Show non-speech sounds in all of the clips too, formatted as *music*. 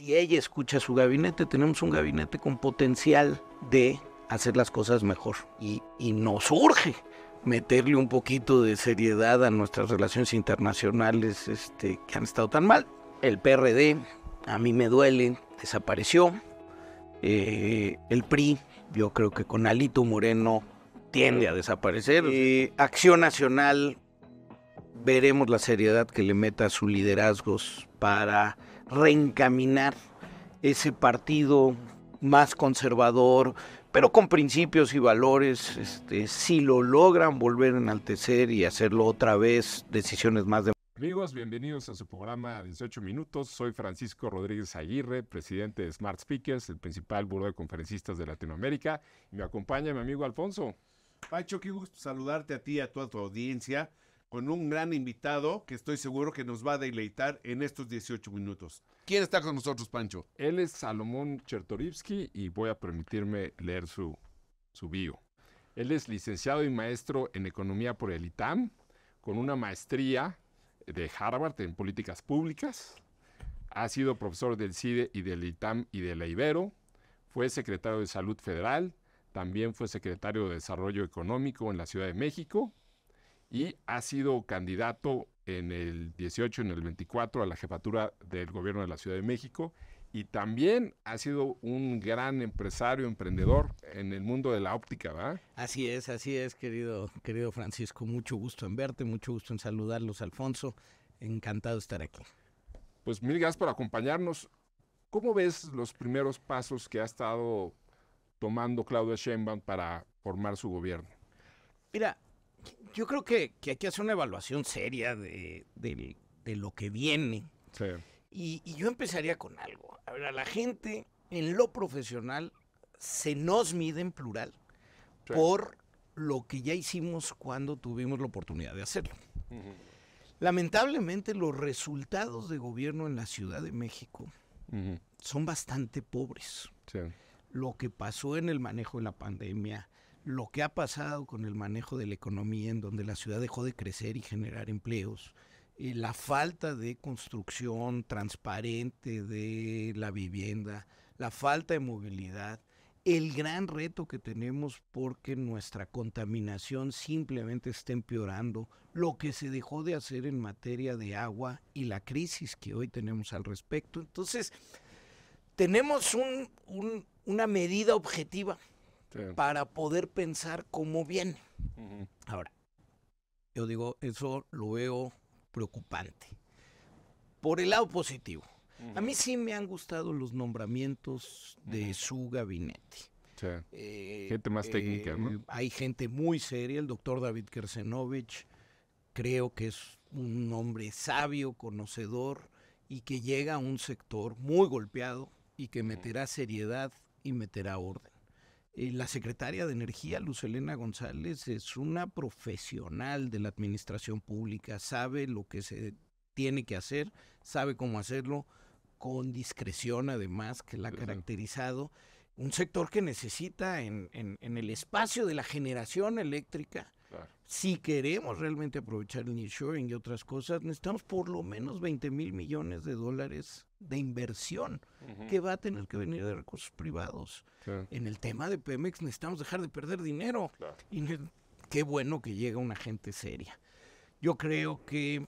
si ella escucha su gabinete, tenemos un gabinete con potencial de hacer las cosas mejor. Y, nos urge meterle un poquito de seriedad a nuestras relaciones internacionales este, que han estado tan mal. El PRD, a mí me duele, desapareció. Eh, el PRI, yo creo que con Alito Moreno tiende a desaparecer. Acción Nacional, veremos la seriedad que le meta a su liderazgos para reencaminar ese partido más conservador, pero con principios y valores, este, si lo logran volver a enaltecer y hacerlo otra vez, decisiones más de... Amigos, bienvenidos a su programa 18 Minutos. Soy Francisco Rodríguez Aguirre, presidente de Smart Speakers, el principal buró de conferencistas de Latinoamérica. Y me acompaña mi amigo Alfonso. Pacho, qué gusto saludarte a ti y a toda tu audiencia con un gran invitado que estoy seguro que nos va a deleitar en estos 18 minutos. ¿Quién está con nosotros, Pancho? Él es Salomón Chertorivsky y voy a permitirme leer su, bio. Él es licenciado y maestro en economía por el ITAM, con una maestría de Harvard en políticas públicas. Ha sido profesor del CIDE y del ITAM y del la Ibero. Fue secretario de Salud Federal. También fue secretario de Desarrollo Económico en la Ciudad de México y ha sido candidato en el 18, en el 24 a la jefatura del gobierno de la Ciudad de México y también ha sido un gran empresario, emprendedor en el mundo de la óptica, ¿verdad? Así es, así es, querido, querido Francisco. Mucho gusto en verte, mucho gusto en saludarlos, Alfonso. Encantado de estar aquí. Pues mil gracias por acompañarnos. ¿Cómo ves los primeros pasos que ha estado tomando Claudia Sheinbaum para formar su gobierno? Mira, yo creo que, que, hay que hacer una evaluación seria de, lo que viene. Sí. Y, yo empezaría con algo. A ver, la gente en lo profesional se nos mide en plural por lo que ya hicimos cuando tuvimos la oportunidad de hacerlo. Lamentablemente los resultados de gobierno en la Ciudad de México son bastante pobres. Lo que pasó en el manejo de la pandemia, lo que ha pasado con el manejo de la economía, en donde la ciudad dejó de crecer y generar empleos, eh, la falta de construcción transparente de la vivienda, la falta de movilidad, el gran reto que tenemos porque nuestra contaminación simplemente está empeorando, lo que se dejó de hacer en materia de agua y la crisis que hoy tenemos al respecto. Entonces, tenemos una medida objetiva para poder pensar cómo viene. Ahora, yo digo, eso lo veo preocupante. Por el lado positivo, a mí sí me han gustado los nombramientos de su gabinete. Eh, gente más eh, técnica, ¿no? Hay gente muy seria, el doctor David Kersenovich, creo que es un hombre sabio, conocedor y que llega a un sector muy golpeado y que meterá seriedad y meterá orden. Eh, la secretaria de Energía, Luz Elena González, es una profesional de la administración pública, sabe lo que se tiene que hacer, sabe cómo hacerlo, con discreción además, que la ha caracterizado. Un sector que necesita en, el espacio de la generación eléctrica, Si queremos realmente aprovechar el nearshoring y otras cosas, necesitamos por lo menos 20 mil millones de dólares de inversión que va a tener que venir de recursos privados. En el tema de Pemex necesitamos dejar de perder dinero. Y qué bueno que llega una gente seria. Yo creo que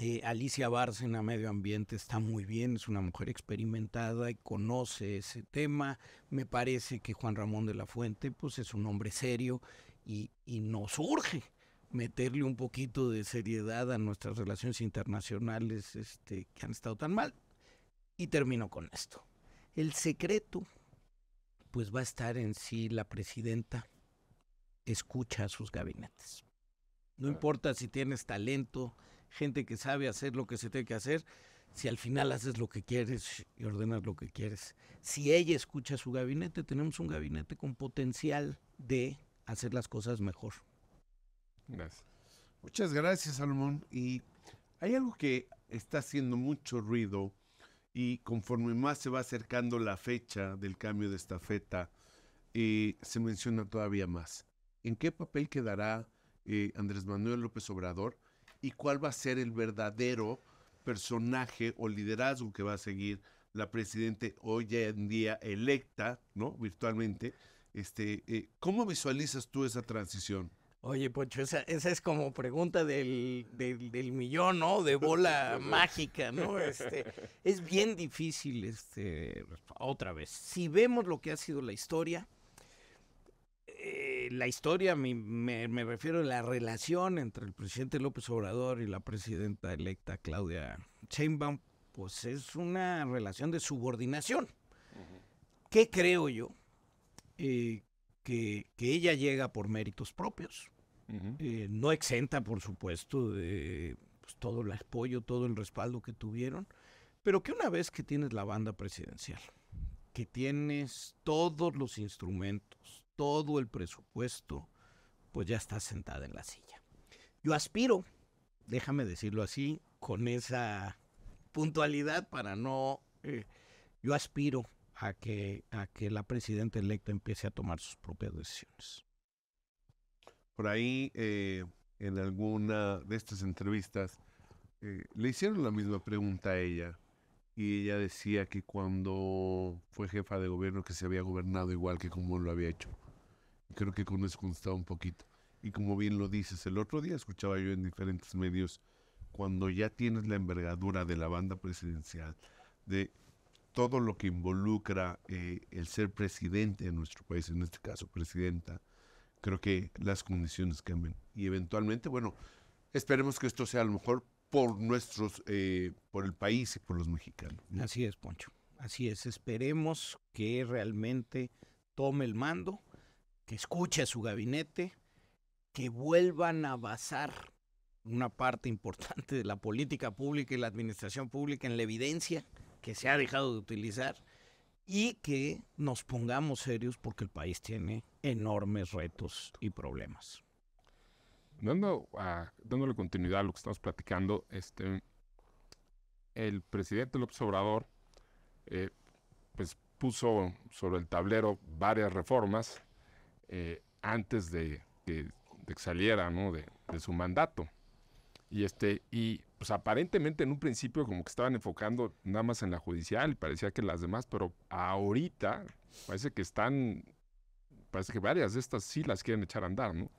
eh, Alicia Bárcena, Medio Ambiente, está muy bien, es una mujer experimentada y conoce ese tema. Me parece que Juan Ramón de la Fuente pues, es un hombre serio y, y nos urge meterle un poquito de seriedad a nuestras relaciones internacionales este, que han estado tan mal. Y termino con esto. El secreto, pues va a estar en si la presidenta escucha a sus gabinetes. No importa si tienes talento, gente que sabe hacer lo que se tiene que hacer, si al final haces lo que quieres y ordenas lo que quieres. Si ella escucha a su gabinete, tenemos un gabinete con potencial de hacer las cosas mejor. Gracias. Muchas gracias, Salomón. Y hay algo que está haciendo mucho ruido y conforme más se va acercando la fecha del cambio de estafeta, feta, eh, se menciona todavía más. ¿En qué papel quedará eh, Andrés Manuel López Obrador y cuál va a ser el verdadero personaje o liderazgo que va a seguir la presidente hoy en día electa, ¿no? Virtualmente. Este, eh, ¿Cómo visualizas tú esa transición? Oye, Pocho, esa, es como pregunta del, millón, ¿no? De *laughs* bola mágica, ¿no? Este, es bien difícil, este, otra vez. Si vemos lo que ha sido la historia, eh, la historia, me, refiero a la relación entre el presidente López Obrador y la presidenta electa Claudia Sheinbaum, pues es una relación de subordinación. ¿Qué creo yo? Eh, que, ella llega por méritos propios. Eh, no exenta, por supuesto, de pues, todo el apoyo, todo el respaldo que tuvieron, pero que una vez que tienes la banda presidencial, que tienes todos los instrumentos, todo el presupuesto, pues ya estás sentada en la silla. Yo aspiro, déjame decirlo así, con esa puntualidad para no... Eh, yo aspiro a que, a que la presidenta electa empiece a tomar sus propias decisiones. Por ahí, eh, en alguna de estas entrevistas, eh, le hicieron la misma pregunta a ella. Y ella decía que cuando fue jefa de gobierno que se había gobernado igual que como lo había hecho. Creo que con eso constaba un poquito. Y como bien lo dices, el otro día escuchaba yo en diferentes medios, cuando ya tienes la envergadura de la banda presidencial, de todo lo que involucra eh, el ser presidente de nuestro país, en este caso presidenta, creo que las condiciones cambian. Y eventualmente, bueno, esperemos que esto sea a lo mejor por nuestros, eh, por el país y por los mexicanos. Así es, Poncho. Así es. Esperemos que realmente tome el mando, que escuche a su gabinete, que vuelvan a basar una parte importante de la política pública y la administración pública en la evidencia que se ha dejado de utilizar y que nos pongamos serios porque el país tiene enormes retos y problemas. Dando a, ah, dándole continuidad a lo que estamos platicando, este, el presidente López Obrador eh, pues puso sobre el tablero varias reformas eh, antes de, que saliera de, su mandato. Y, este, y pues aparentemente en un principio como que estaban enfocando nada más en la judicial y parecía que las demás, pero ahorita parece que están, parece que varias de estas sí las quieren echar a andar, ¿no?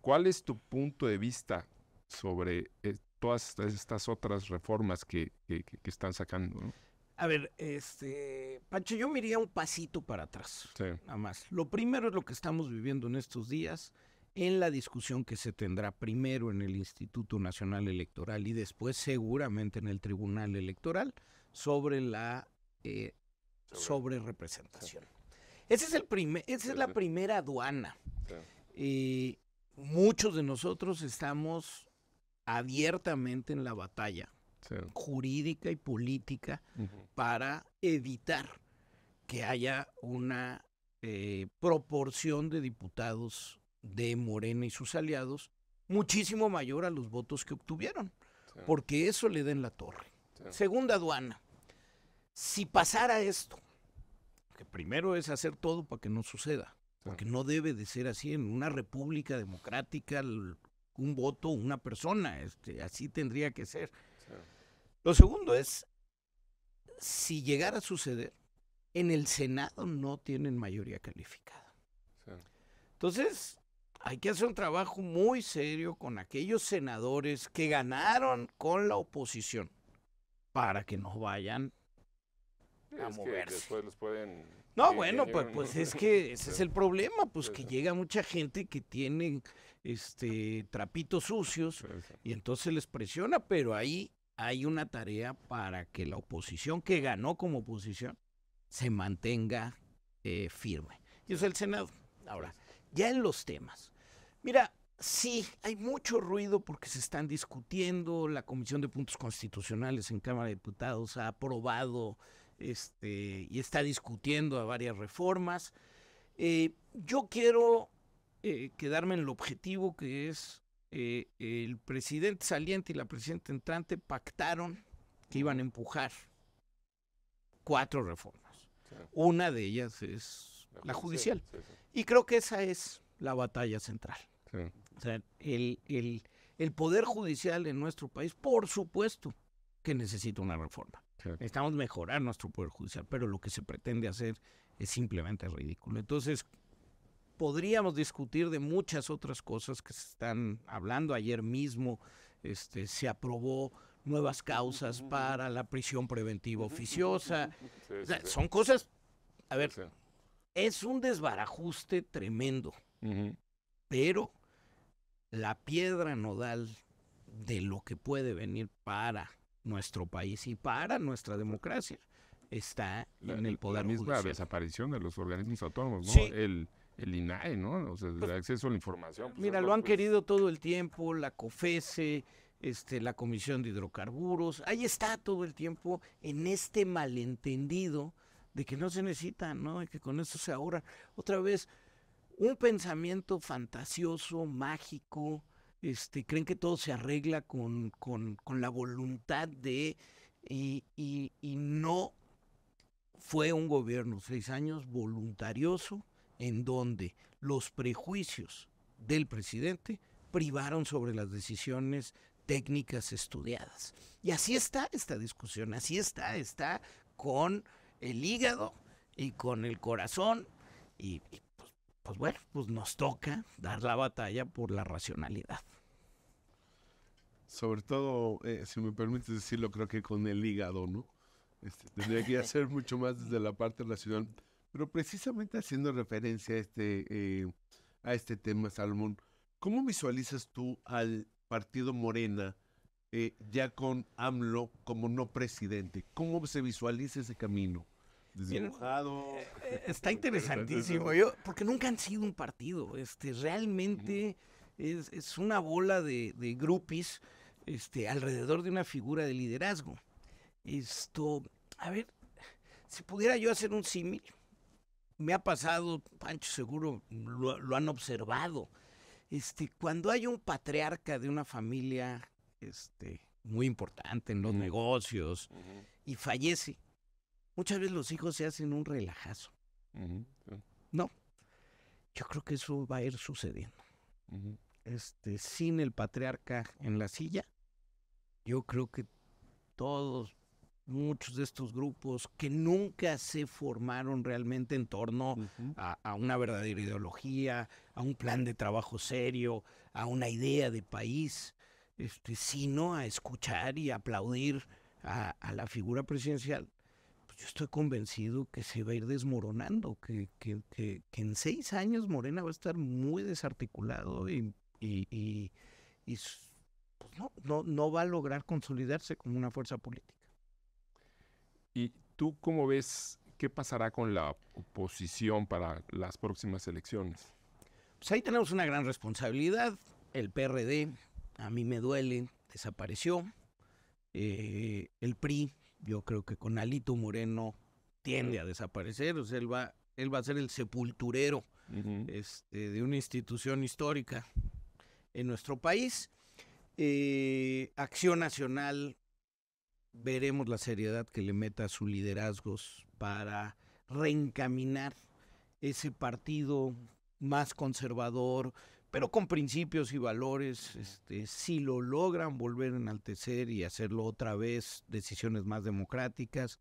¿Cuál es tu punto de vista sobre eh, todas estas otras reformas que, que están sacando? ¿no? A ver, este, Pancho, yo miraría un pasito para atrás. Sí. Nada más. Lo primero es lo que estamos viviendo en estos días en la discusión que se tendrá primero en el Instituto Nacional Electoral y después seguramente en el Tribunal Electoral sobre la eh, sobre representación. es el esa es la primera aduana. Eh, muchos de nosotros estamos abiertamente en la batalla jurídica y política para evitar que haya una eh, proporción de diputados de Morena y sus aliados muchísimo mayor a los votos que obtuvieron, porque eso le da en la torre. Segunda aduana, si pasara esto, que primero es hacer todo para que no suceda, porque no debe de ser así en una república democrática, un voto, una persona, este, así tendría que ser. Lo segundo es, si llegara a suceder, en el Senado no tienen mayoría calificada. Entonces, hay que hacer un trabajo muy serio con aquellos senadores que ganaron con la oposición para que no vayan a moverse. No, bueno, *laughs* pues, pues es que *laughs* ese es el problema, pues que llega mucha gente que tiene este trapitos sucios y entonces les presiona, pero ahí hay una tarea para que la oposición que ganó como oposición se mantenga eh, firme. Y es el Senado. Ahora, ya en los temas. Mira, sí, hay mucho ruido porque se están discutiendo, la Comisión de Puntos Constitucionales en Cámara de Diputados ha aprobado este, y está discutiendo a varias reformas. Eh, yo quiero eh, quedarme en el objetivo que es eh, el presidente saliente y la presidenta entrante pactaron que iban a empujar cuatro reformas. Una de ellas es la judicial. Y creo que esa es la batalla central. el, el, poder judicial en nuestro país, por supuesto, que necesita una reforma. estamos mejorar nuestro poder judicial, pero lo que se pretende hacer es simplemente ridículo. Entonces, podríamos discutir de muchas otras cosas que se están hablando. Ayer mismo este, se aprobó nuevas causas para la prisión preventiva oficiosa. son cosas, a ver, es un desbarajuste tremendo, pero la piedra nodal de lo que puede venir para nuestro país y para nuestra democracia está en el poder. La misma desaparición de los organismos autónomos, El, el INAE, ¿no? O sea, el pues, acceso a la información. Pues, mira, lo han querido todo el tiempo, la COFESE, este, la Comisión de Hidrocarburos, ahí está todo el tiempo en este malentendido de que no se necesita, ¿no? De que con esto se ahorra. Otra vez, un pensamiento fantasioso, mágico, este, creen que todo se arregla con, la voluntad de, y, y, no fue un gobierno seis años voluntarioso en donde los prejuicios del presidente privaron sobre las decisiones técnicas estudiadas. Y así está esta discusión, así está, está con el hígado y con el corazón. Y, pues, pues, bueno, pues nos toca dar la batalla por la racionalidad. Sobre todo, eh, si me permites decirlo, creo que con el hígado, ¿no? Este, tendría que *laughs* hacer mucho más desde la parte racional. Pero precisamente haciendo referencia a este, eh, a este tema, salmón ¿cómo visualizas tú al partido Morena? Eh, ya con AMLO como no presidente. ¿Cómo se visualiza ese camino? Desdibujado. Eh, eh, está interesantísimo, *laughs* yo, porque nunca han sido un partido. Este, realmente es, una bola de, de este, alrededor de una figura de liderazgo. Esto, a ver, si pudiera yo hacer un símil, me ha pasado, Pancho seguro lo, lo han observado. Este, cuando hay un patriarca de una familia este, muy importante en los negocios y fallece. Muchas veces los hijos se hacen un relajazo. No, yo creo que eso va a ir sucediendo. este, sin el patriarca en la silla, yo creo que todos, muchos de estos grupos que nunca se formaron realmente en torno a una verdadera ideología, a un plan de trabajo serio, a una idea de país, este, sino a escuchar y aplaudir a, la figura presidencial, pues yo estoy convencido que se va a ir desmoronando, que, en seis años Morena va a estar muy desarticulado y, pues, no, no va a lograr consolidarse como una fuerza política. ¿Y tú cómo ves qué pasará con la oposición para las próximas elecciones? Pues ahí tenemos una gran responsabilidad. El PRD a mí me duele, desapareció. Eh, el PRI, yo creo que con Alito Moreno tiende a desaparecer, o sea, él va, él va a ser el sepulturero este, de una institución histórica en nuestro país. Eh, Acción Nacional, veremos la seriedad que le meta a sus liderazgos para reencaminar ese partido más conservador, pero con principios y valores, este, si lo logran volver a enaltecer y hacerlo otra vez, decisiones más democráticas.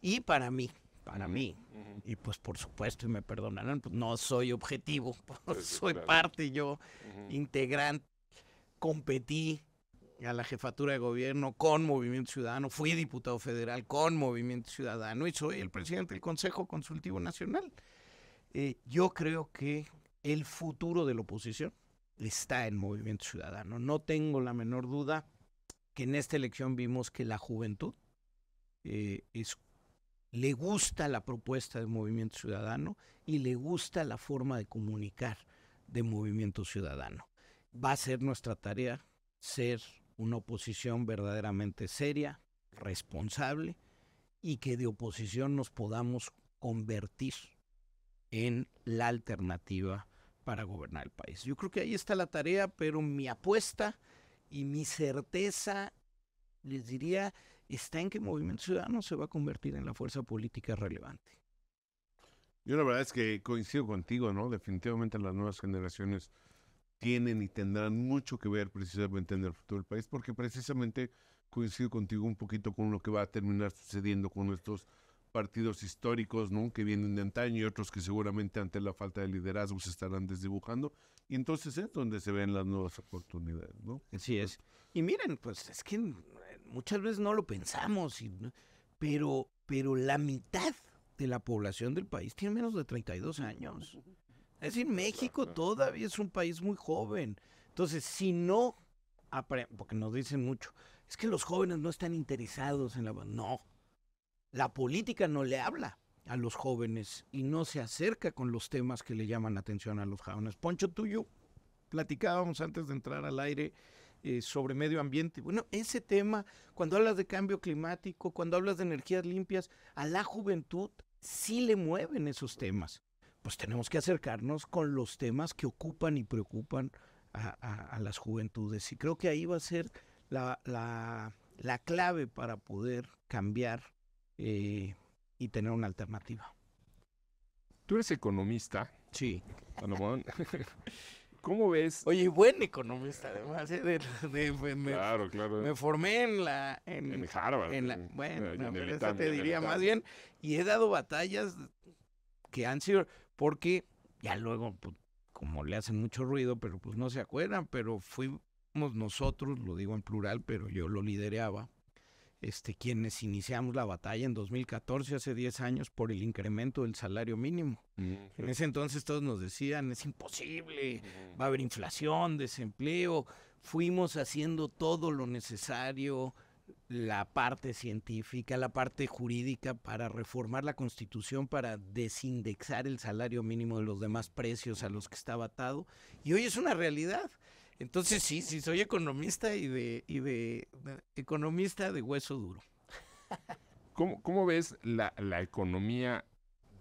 Y para mí, para mí, y pues por supuesto, y me perdonarán, pues no soy objetivo, *laughs* soy parte yo, integrante, competí a la jefatura de gobierno con Movimiento Ciudadano, fui diputado federal con Movimiento Ciudadano y soy el presidente del Consejo Consultivo Nacional. Eh, yo creo que el futuro de la oposición está en Movimiento Ciudadano. No tengo la menor duda que en esta elección vimos que la juventud eh, le gusta la propuesta de Movimiento Ciudadano y le gusta la forma de comunicar de Movimiento Ciudadano. Va a ser nuestra tarea ser una oposición verdaderamente seria, responsable y que de oposición nos podamos convertir en la alternativa para gobernar el país. Yo creo que ahí está la tarea, pero mi apuesta y mi certeza, les diría, está en que Movimiento Ciudadano se va a convertir en la fuerza política relevante. Yo la verdad es que coincido contigo, ¿no? Definitivamente las nuevas generaciones tienen y tendrán mucho que ver precisamente en el futuro del país, porque precisamente coincido contigo un poquito con lo que va a terminar sucediendo con estos partidos históricos ¿no? que vienen de antaño y otros que seguramente ante la falta de liderazgo se estarán desdibujando. Y entonces es donde se ven las nuevas oportunidades. ¿no? Así es. Y miren, pues es que eh, muchas veces no lo pensamos, pero, pero la mitad de la población del país tiene menos de 32 años. Es decir, México todavía es un país muy joven. Entonces, si no, porque nos dicen mucho, es que los jóvenes no están interesados en la... No, la política no le habla a los jóvenes y no se acerca con los temas que le llaman la atención a los jóvenes. Poncho, tuyo, platicábamos antes de entrar al aire eh, sobre medio ambiente. Bueno, ese tema, cuando hablas de cambio climático, cuando hablas de energías limpias, a la juventud sí le mueven esos temas. Pues tenemos que acercarnos con los temas que ocupan y preocupan a, las juventudes. Y creo que ahí va a ser la clave para poder cambiar eh, y tener una alternativa. Tú eres economista. Sí. *laughs* ¿Cómo ves? Oye, buen economista, además. ¿eh? De, me, formé en la. En, Harvard. bueno, eh, te diría más bien. Y he dado batallas que han sido. Porque ya luego, pues, como le hacen mucho ruido, pero pues no se acuerdan, pero fuimos nosotros, lo digo en plural, pero yo lo lideraba este, quienes iniciamos la batalla en 2014, hace 10 años, por el incremento del salario mínimo. En ese entonces todos nos decían, es imposible, va a haber inflación, desempleo. Fuimos haciendo todo lo necesario, la parte científica, la parte jurídica, para reformar la constitución, para desindexar el salario mínimo de los demás precios a los que estaba atado. Y hoy es una realidad. Entonces sí, sí, soy economista y de, y de, economista de hueso duro. ¿Cómo, ves la, economía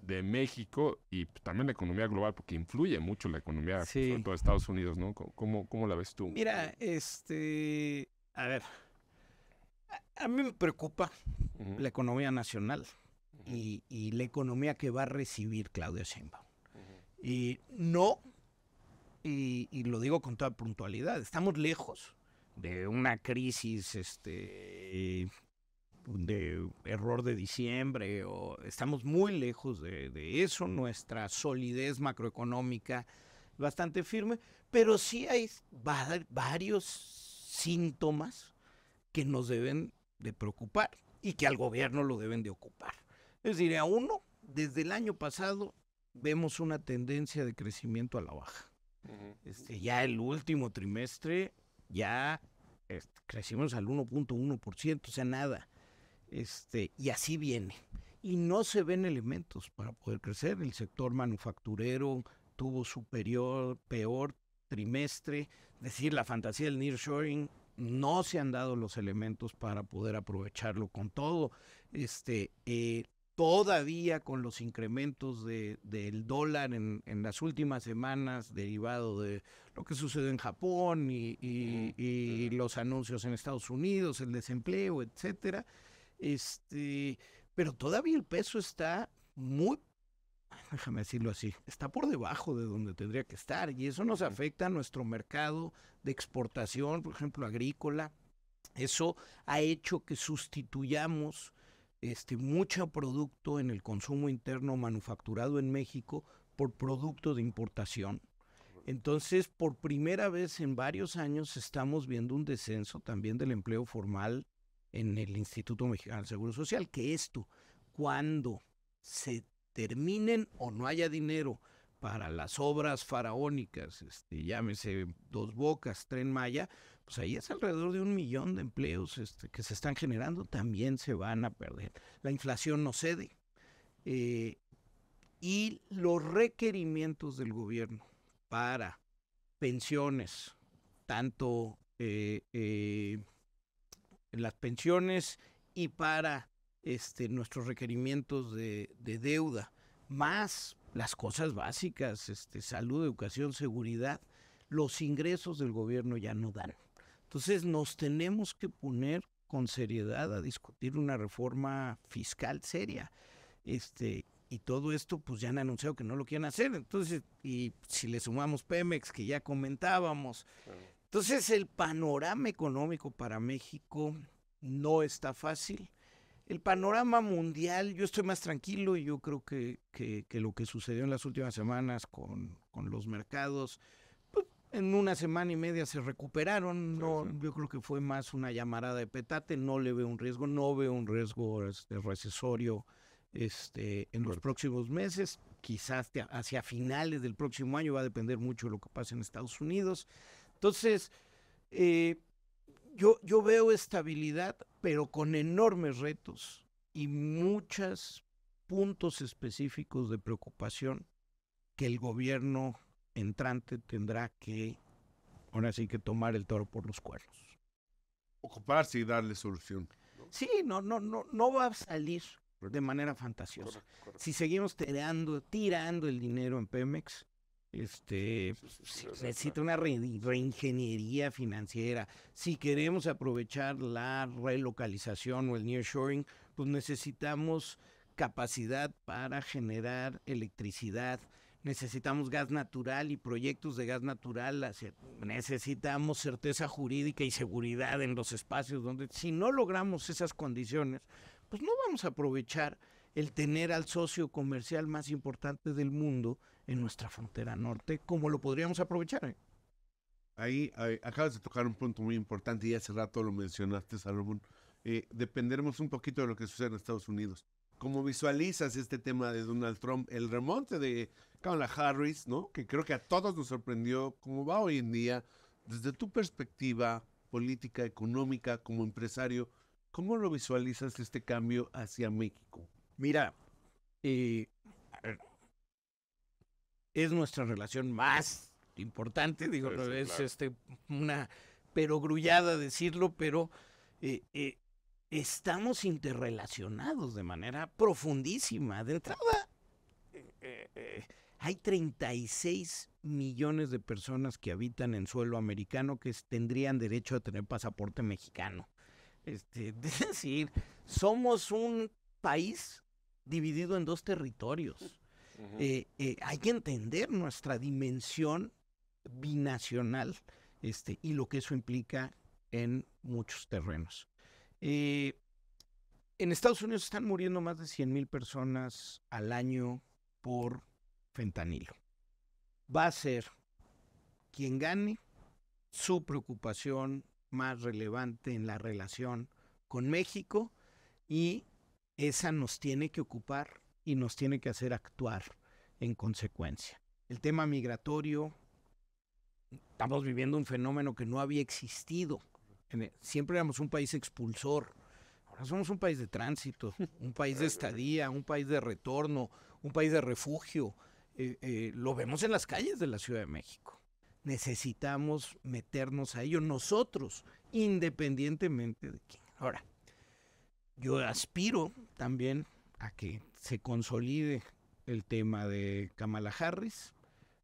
de México y pues, también la economía global? Porque influye mucho la economía, pues, de Estados Unidos, ¿no? ¿Cómo, ¿Cómo, la ves tú? Mira, este, a ver, a, mí me preocupa la economía nacional y, la economía que va a recibir Claudio Sheinbaum. Y no y, lo digo con toda puntualidad, estamos lejos de una crisis este, de error de diciembre, o estamos muy lejos de, eso, nuestra solidez macroeconómica bastante firme, pero sí hay varios síntomas que nos deben de preocupar y que al gobierno lo deben de ocupar. Es decir, a uno, desde el año pasado vemos una tendencia de crecimiento a la baja. Este, ya el último trimestre ya crecimos al 1.1%, o sea, nada. Este, y así viene. Y no se ven elementos para poder crecer. El sector manufacturero tuvo superior, peor trimestre. Es decir, la fantasía del nearshoring no se han dado los elementos para poder aprovecharlo con todo. Este, eh, todavía con los incrementos del dólar en, las últimas semanas, derivado de lo que sucede en Japón y, los anuncios en Estados Unidos, el desempleo, etcétera. Este, pero todavía el peso está muy, déjame decirlo así, está por debajo de donde tendría que estar. Y eso nos afecta a nuestro mercado de exportación, por ejemplo, agrícola. Eso ha hecho que sustituyamos este, mucho producto en el consumo interno manufacturado en México por producto de importación. Entonces, por primera vez en varios años estamos viendo un descenso también del empleo formal en el Instituto Mexicano del Seguro Social, que esto, cuando se terminen o no haya dinero para las obras faraónicas, este, llámese Dos Bocas, Tren Maya, pues ahí es alrededor de un millón de empleos este, que se están generando, también se van a perder. La inflación no cede. Eh, y los requerimientos del gobierno para pensiones, tanto eh, eh las pensiones y para este, nuestros requerimientos de deuda, más las cosas básicas, este, salud, educación, seguridad, los ingresos del gobierno ya no dan. Entonces nos tenemos que poner con seriedad a discutir una reforma fiscal seria. Este, y todo esto pues ya han anunciado que no lo quieren hacer. Entonces, y si le sumamos Pemex que ya comentábamos. Entonces, el panorama económico para México no está fácil el panorama mundial, yo estoy más tranquilo y yo creo que, lo que sucedió en las últimas semanas con, los mercados, pues, en una semana y media se recuperaron. no, Yo creo que fue más una llamarada de petate, no le veo un riesgo, no veo un riesgo este, recesorio este, en los próximos meses, quizás hacia finales del próximo año, va a depender mucho de lo que pase en Estados Unidos. Entonces, eh, yo, yo veo estabilidad, pero con enormes retos y muchos puntos específicos de preocupación que el gobierno entrante tendrá que, ahora sí que tomar el toro por los cuernos. Ocuparse y darle solución. Sí, no, no, no, no va a salir de manera fantasiosa. Si seguimos tirando, tirando el dinero en Pemex, este, necesita una reingeniería financiera. Si queremos aprovechar la relocalización o el nearshoring, pues necesitamos capacidad para generar electricidad, necesitamos gas natural y proyectos de gas natural, necesitamos certeza jurídica y seguridad en los espacios donde si no logramos esas condiciones, pues no vamos a aprovechar el tener al socio comercial más importante del mundo en nuestra frontera norte, ¿cómo lo podríamos aprovechar. ¿eh? Ahí, acabas de tocar un punto muy importante y hace rato lo mencionaste, Salomón. Eh, dependeremos un poquito de lo que sucede en Estados Unidos. ¿Cómo visualizas este tema de Donald Trump? El remonte de Kamala Harris, ¿no? Que creo que a todos nos sorprendió cómo va hoy en día. Desde tu perspectiva política, económica, como empresario, ¿cómo lo visualizas este cambio hacia México? Mira, eh, es nuestra relación más importante, digo, es este, una perogrullada decirlo, pero eh, eh, estamos interrelacionados de manera profundísima. De entrada, hay 36 millones de personas que habitan en suelo americano que tendrían derecho a tener pasaporte mexicano. Este, *laughs* es decir, somos un país dividido en dos territorios. Eh, eh, hay que entender nuestra dimensión binacional este, y lo que eso implica en muchos terrenos. Eh, en Estados Unidos están muriendo más de 100 mil personas al año por fentanilo. Va a ser quien gane su preocupación más relevante en la relación con México y esa nos tiene que ocupar y nos tiene que hacer actuar en consecuencia. El tema migratorio, estamos viviendo un fenómeno que no había existido. Siempre éramos un país expulsor. Ahora somos un país de tránsito, *laughs* un país de estadía, un país de retorno, un país de refugio. Eh, eh, lo vemos en las calles de la Ciudad de México. Necesitamos meternos a ello nosotros, independientemente de quién. Ahora, yo aspiro también a que se consolide el tema de Kamala Harris.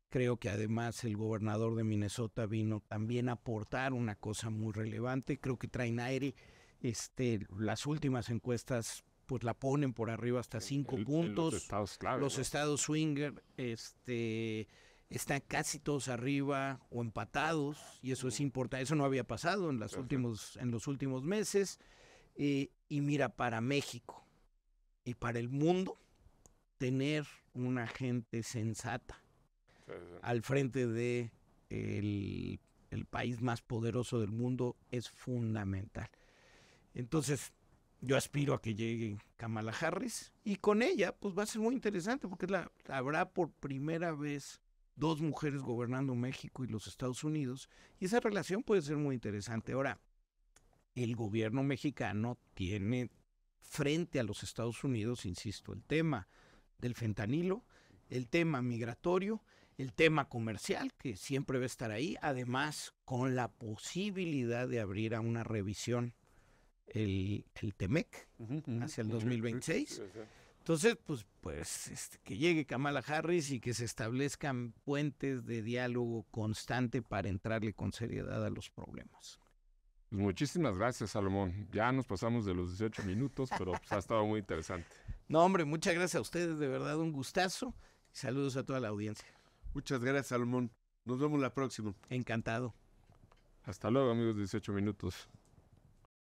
Creo que además el gobernador de Minnesota vino también a aportar una cosa muy relevante. Creo que traen aire. Este, las últimas encuestas pues la ponen por arriba hasta cinco puntos. Los estados clave, swinger, este, están casi todos arriba o empatados y eso es importante. Eso no había pasado en, las últimos, en los últimos meses. Eh, y mira, para México y para el mundo, tener una gente sensata al frente de el, país más poderoso del mundo es fundamental. Entonces, yo aspiro a que llegue Kamala Harris y con ella pues va a ser muy interesante porque habrá por primera vez dos mujeres gobernando México y los Estados Unidos y esa relación puede ser muy interesante. Ahora, el gobierno mexicano tiene frente a los Estados Unidos, insisto, el tema del fentanilo, el tema migratorio, el tema comercial, que siempre va a estar ahí, además con la posibilidad de abrir a una revisión el, TEMEC hacia el 2026. Entonces, pues, pues este, que llegue Kamala Harris y que se establezcan puentes de diálogo constante para entrarle con seriedad a los problemas. Pues muchísimas gracias, Salomón. Ya nos pasamos de los 18 minutos, pero pues, ha estado muy interesante. *laughs* No, hombre, muchas gracias a ustedes, de verdad, un gustazo. saludos a toda la audiencia. Muchas gracias, Salomón. Nos vemos la próxima. Encantado. Hasta luego, amigos 18 minutos.